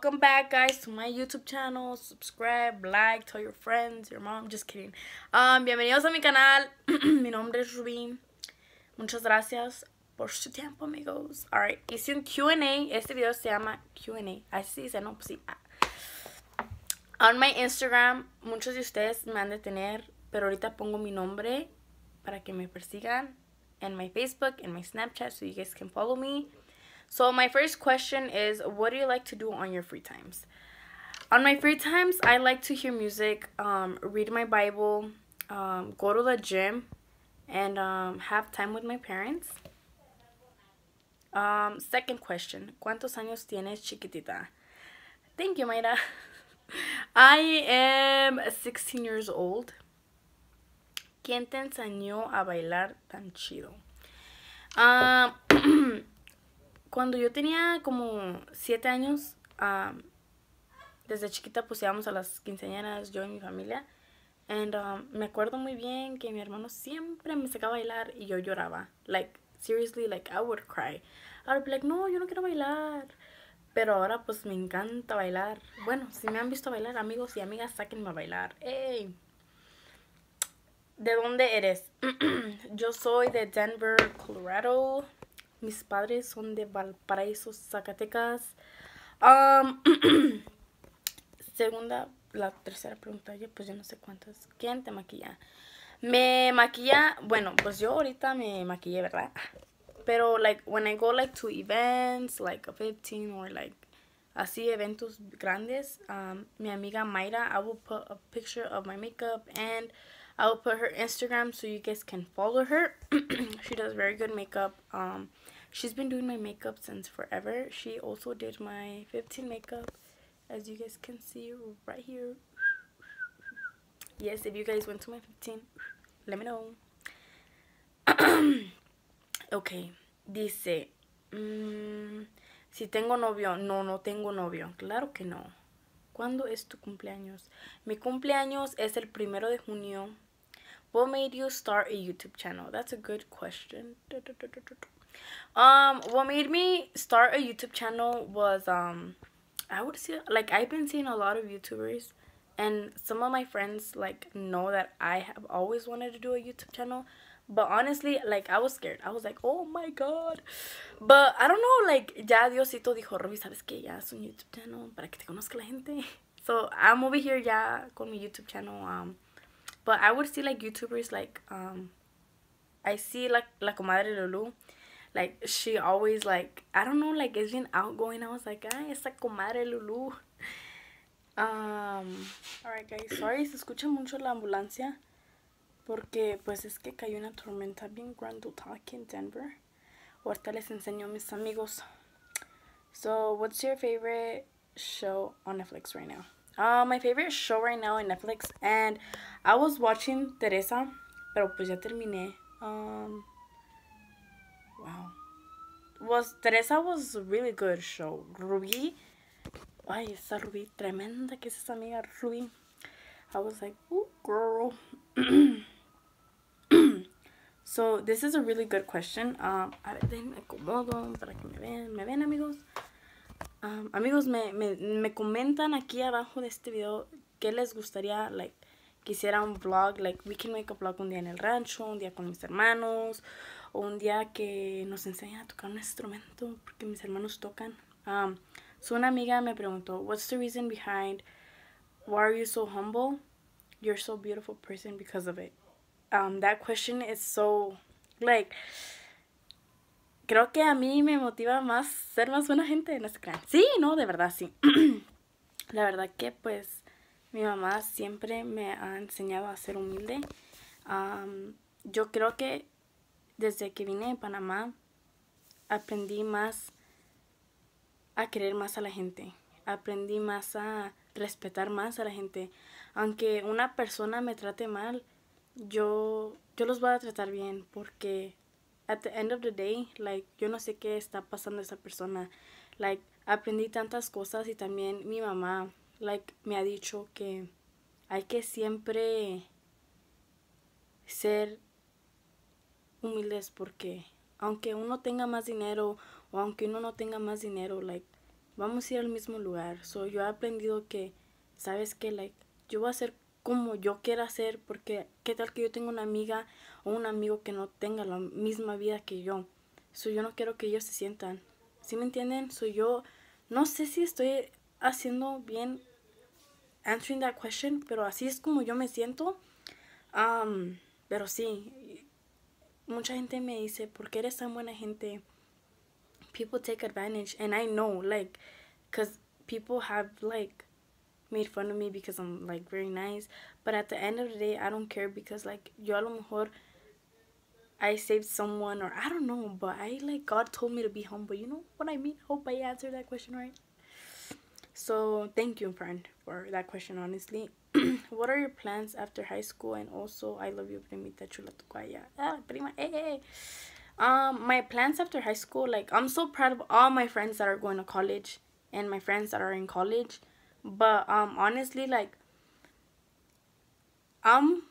welcome back guys to my youtube channel subscribe like tell your friends your mom just kidding um, bienvenidos a mi canal mi nombre es Rubí muchas gracias por su tiempo amigos alright hice un Q&A este video se llama Q&A así dice no pues sí ah. on my instagram muchos de ustedes me han de tener pero ahorita pongo mi nombre para que me persigan en my facebook en my snapchat so you guys can follow me So my first question is, what do you like to do on your free times? On my free times, I like to hear music, um, read my Bible, um, go to the gym, and um, have time with my parents. Um, second question, ¿cuántos años tienes chiquitita? Thank you, Mayra. I am 16 years old. ¿Quién te enseñó a bailar tan chido? Um, cuando yo tenía como siete años, desde chiquita pues íbamos a las quinceañeras, yo y mi familia. And um, me acuerdo muy bien que mi hermano siempre me sacaba a bailar y yo lloraba. Like, seriously, like, I would cry. I would be like, no, yo no quiero bailar. Pero ahora pues me encanta bailar. Bueno, si me han visto bailar, amigos y amigas, sáquenme a bailar. ¡Ey! ¿De dónde eres? yo soy de Denver, Colorado. Mis padres son de Valparaíso, Zacatecas. segunda, la tercera pregunta, yo pues yo no sé cuántas. ¿Quién te maquilla? Me maquilla, bueno, pues yo ahorita me maquillé, ¿verdad? Pero, like, when I go, like, to events, like, a 15 or, like, así eventos grandes, um, mi amiga Mayra, I will put a picture of my makeup and I will put her Instagram so you guys can follow her. she does very good makeup. Um, she's been doing my makeup since forever. She also did my 15 makeup, as you guys can see right here. yes, if you guys went to my 15, let me know. okay, dice, mm, si tengo novio, no, no tengo novio. Claro que no. ¿Cuándo es tu cumpleaños? Mi cumpleaños es el primero de junio what made you start a YouTube channel? That's a good question. Um, what made me start a YouTube channel was um, I would see like I've been seeing a lot of YouTubers, and some of my friends like know that I have always wanted to do a YouTube channel, but honestly, like I was scared. I was like, oh my god. But I don't know, like ya Diosito dijo, Robbie, sabes que ya es un YouTube channel para que te conozca la gente. So I'm over here ya con mi YouTube channel. Um, but I would see like YouTubers like um I see like La Comadre Lulu like she always like I don't know like is being outgoing I was like ah esa comadre Lulu um alright guys sorry se escucha mucho la ambulancia porque pues es que cayó una tormenta bien grandota aquí en Denver ahorita les enseño a mis amigos so what's your favorite show on Netflix right now uh, my favorite show right now on Netflix, and I was watching Teresa, pero pues ya terminé. Um, wow. Was Teresa was a really good show. Ruby, ay, esa Ruby, tremenda que es esa amiga Ruby. I was like, ooh, girl. so, this is a really good question. Um, a ver, déjenme acomodo para que me vean. ¿Me ven, amigos? amigos, me, comentan aquí abajo de este video que les gustaría, like, que hiciera un vlog, like, we can make a vlog un día en el rancho, un día con mis hermanos, o un día que nos enseñen a tocar un instrumento, porque mis hermanos tocan. su una amiga me preguntó, what's the reason behind why are you so humble? You're so beautiful person because of it. Um, that question is so, like, creo que a mí me motiva más ser más buena gente, en este las Sí, no, de verdad, sí. la verdad que pues mi mamá siempre me ha enseñado a ser humilde. yo creo que desde que vine de Panamá aprendí más a querer más a la gente. Aprendí más a respetar más a la gente. Aunque una persona me trate mal, yo, yo los voy a tratar bien porque at the end of the day, like, yo no sé qué está pasando a esa persona. Like, aprendí tantas cosas y también mi mamá, like, me ha dicho que hay que siempre ser humildes porque aunque uno tenga más dinero o aunque uno no tenga más dinero, like, vamos a ir al mismo lugar. So, yo he aprendido que, ¿sabes qué? Like, yo voy a ser como yo quiera hacer, porque qué tal que yo tenga una amiga o un amigo que no tenga la misma vida que yo. So, yo no quiero que ellos se sientan. ¿Sí me entienden? Soy yo no sé si estoy haciendo bien answering that question, pero así es como yo me siento. Um, pero sí, mucha gente me dice, Porque eres tan buena gente? People take advantage, and I know, like, because people have, like, made fun of me because I'm like very nice. But at the end of the day, I don't care because like yo a lo mejor I saved someone or I don't know, but I like God told me to be humble. You know what I mean? Hope I answered that question right. So thank you, friend, for that question. Honestly, what are your plans after high school? And also, I love you, primita chula tu Ah, prima, eh, eh, eh. Um, my plans after high school, like I'm so proud of all my friends that are going to college and my friends that are in college but um honestly like i'm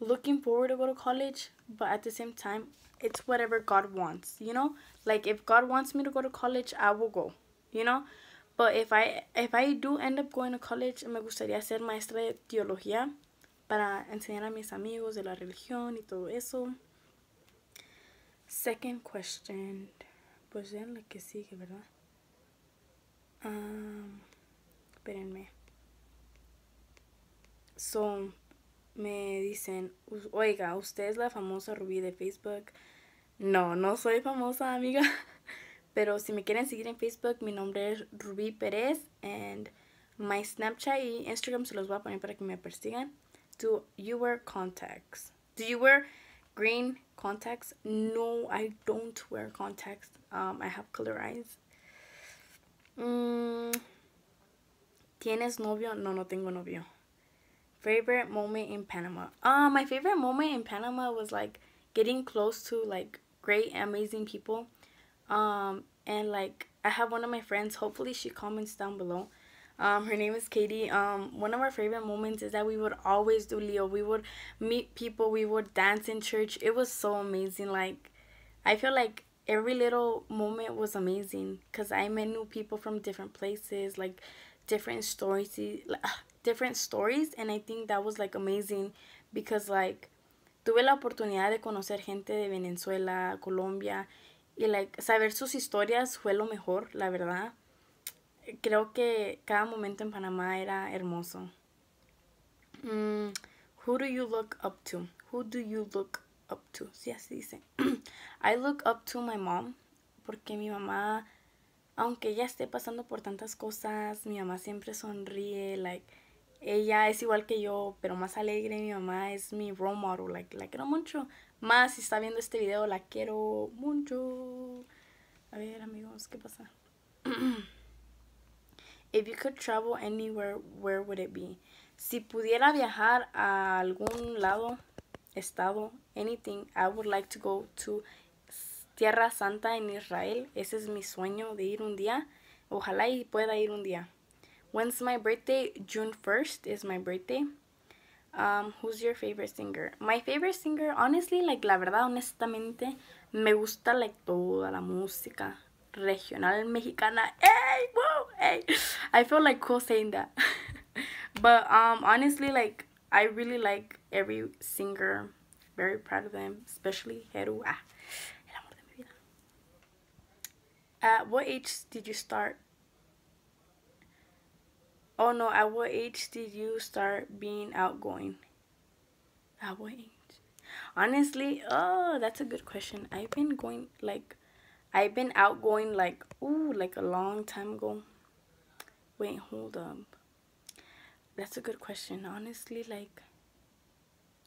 looking forward to go to college but at the same time it's whatever god wants you know like if god wants me to go to college i will go you know but if i if i do end up going to college me gustaría ser maestra de teología para enseñar a mis amigos de la religión y todo eso second question pues en la que sigue verdad um, espérenme. So, me dicen, oiga, ¿usted es la famosa Rubí de Facebook? No, no soy famosa, amiga. Pero si me quieren seguir en Facebook, mi nombre es Rubí Pérez. And my Snapchat y Instagram se los voy a poner para que me persigan. Do you wear contacts? Do you wear green contacts? No, I don't wear contacts. Um, I have color eyes. Mmm... ¿Tienes novio? No, no tengo novio. Favorite moment in Panama? Uh, my favorite moment in Panama was like getting close to like great, amazing people. Um, and like I have one of my friends, hopefully she comments down below. Um, her name is Katie. Um, one of our favorite moments is that we would always do Leo. We would meet people. We would dance in church. It was so amazing. Like, I feel like every little moment was amazing because I met new people from different places. Like, different stories ah, different stories and I think that was like amazing because like tuve la oportunidad de conocer gente de Venezuela, Colombia y like saber sus historias fue lo mejor, la verdad. Creo que cada momento en Panamá era hermoso. Mm, who do you look up to? Who do you look up to? Sí, así dice. I look up to my mom porque mi mamá aunque ella esté pasando por tantas cosas, mi mamá siempre sonríe, like, ella es igual que yo, pero más alegre, mi mamá es mi role model, like, la quiero mucho. Más si está viendo este video, la quiero mucho. A ver, amigos, ¿qué pasa? If you could travel anywhere, where would it be? Si pudiera viajar a algún lado, estado, anything, I would like to go to sierra Santa en Israel. Ese es mi sueño de ir un día. Ojalá y pueda ir un día. When's my birthday? June 1st is my birthday. Um, who's your favorite singer? My favorite singer, honestly, like la verdad, honestamente, me gusta like toda la música regional mexicana. Hey, whoa, hey. I feel like cool saying that. but um, honestly, like I really like every singer. Very proud of them, especially Heru. Ah. At what age did you start? Oh no, at what age did you start being outgoing? At what age? Honestly, oh, that's a good question. I've been going like, I've been outgoing like, ooh, like a long time ago. Wait, hold up. That's a good question. Honestly, like,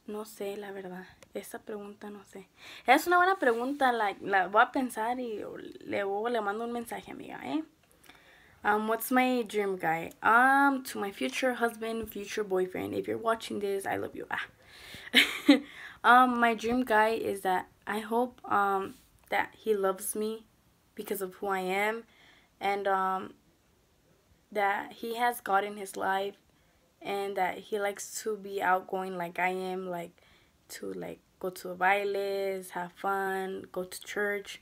No sé, la verdad. Esa pregunta no sé. Es una buena pregunta, la, la voy a pensar y le le mando un mensaje, amiga, ¿eh? Um, what's my dream guy? Um, to my future husband, future boyfriend. If you're watching this, I love you. Ah. um, my dream guy is that I hope um, that he loves me because of who I am, and um that he has God in his life, and that he likes to be outgoing like I am, like to like go to a bailes, have fun, go to church.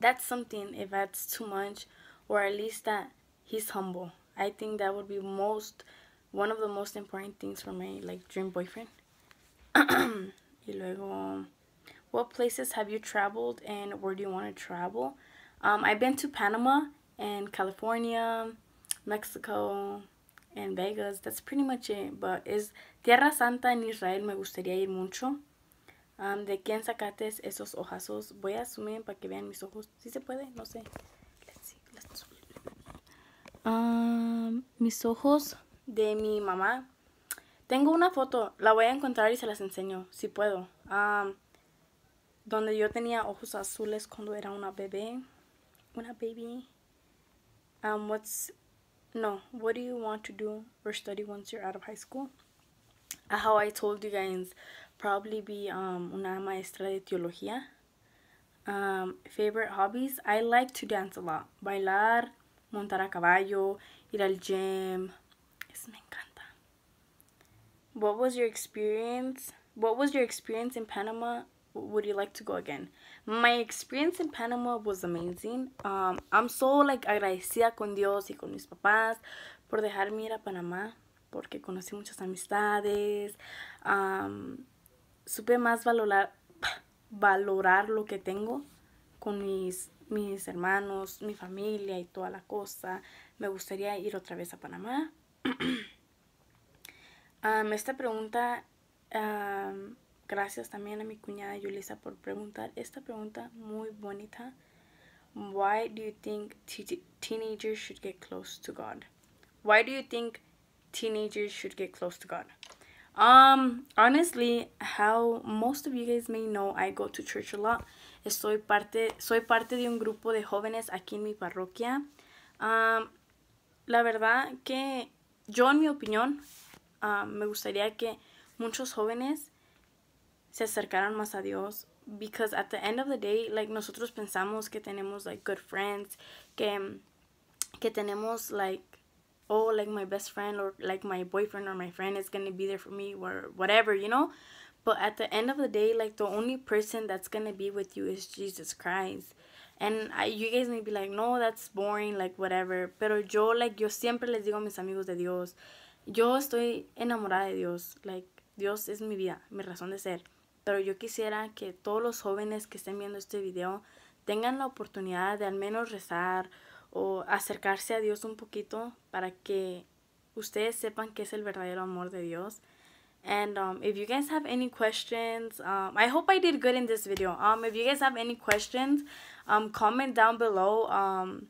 That's something if that's too much or at least that he's humble. I think that would be most one of the most important things for my like dream boyfriend. y luego, what places have you traveled and where do you want to travel? Um, I've been to Panama and California, Mexico, En Vegas. That's pretty much it. But es Tierra Santa en Israel me gustaría ir mucho. Um, ¿De quién sacaste esos ojazos? Voy a asumir para que vean mis ojos. Si se puede, no sé. Let's see. Let's... Um, mis ojos de mi mamá. Tengo una foto, la voy a encontrar y se las enseño, si puedo. Um, donde yo tenía ojos azules cuando era una bebé. Una baby. Um, what's no what do you want to do or study once you're out of high school uh, how i told you guys probably be um, una maestra de teología um, favorite hobbies i like to dance a lot bailar montar a caballo ir al gym es me encanta what was your experience what was your experience in panama would you like to go again My experience in Panama was amazing. Um, I'm so like agradecida con Dios y con mis papás por dejarme ir a Panamá porque conocí muchas amistades. Um, supe más valorar, valorar lo que tengo con mis, mis hermanos, mi familia y toda la cosa. Me gustaría ir otra vez a Panamá. um, esta pregunta um, Gracias también a mi cuñada Yulisa por preguntar esta pregunta muy bonita. Why do you think teenagers should get close to God? Why do you think teenagers should get close to God? Um, honestly, how most of you guys may know, I go to church a lot. Estoy parte, soy parte de un grupo de jóvenes aquí en mi parroquia. Um, la verdad que yo, en mi opinión, um, me gustaría que muchos jóvenes se acercaron más a Dios. Because at the end of the day, like, nosotros pensamos que tenemos, like, good friends, que, que tenemos, like, oh, like, my best friend or, like, my boyfriend or my friend is gonna be there for me or whatever, you know? But at the end of the day, like, the only person that's gonna be with you is Jesus Christ. And you guys may be like, no, that's boring, like, whatever. Pero yo, like, yo siempre les digo a mis amigos de Dios, yo estoy enamorada de Dios, like, Dios es mi vida, mi razón de ser pero yo quisiera que todos los jóvenes que estén viendo este video tengan la oportunidad de al menos rezar o acercarse a Dios un poquito para que ustedes sepan que es el verdadero amor de Dios. And um, if you guys have any questions, um, I hope I did good in this video. Um, if you guys have any questions, um, comment down below. Um,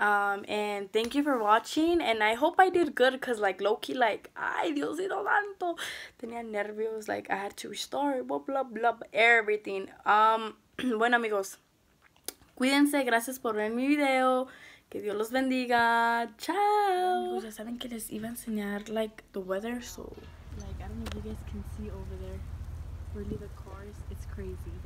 um and thank you for watching and i hope i did good because like loki like ay diosito santo tenía nervios like i had to restart blah blah blah everything um bueno amigos cuídense gracias por ver mi video que dios los bendiga chao amigos, ya saben que les iba a enseñar like the weather so like i don't know if you guys can see over there really the cars it's crazy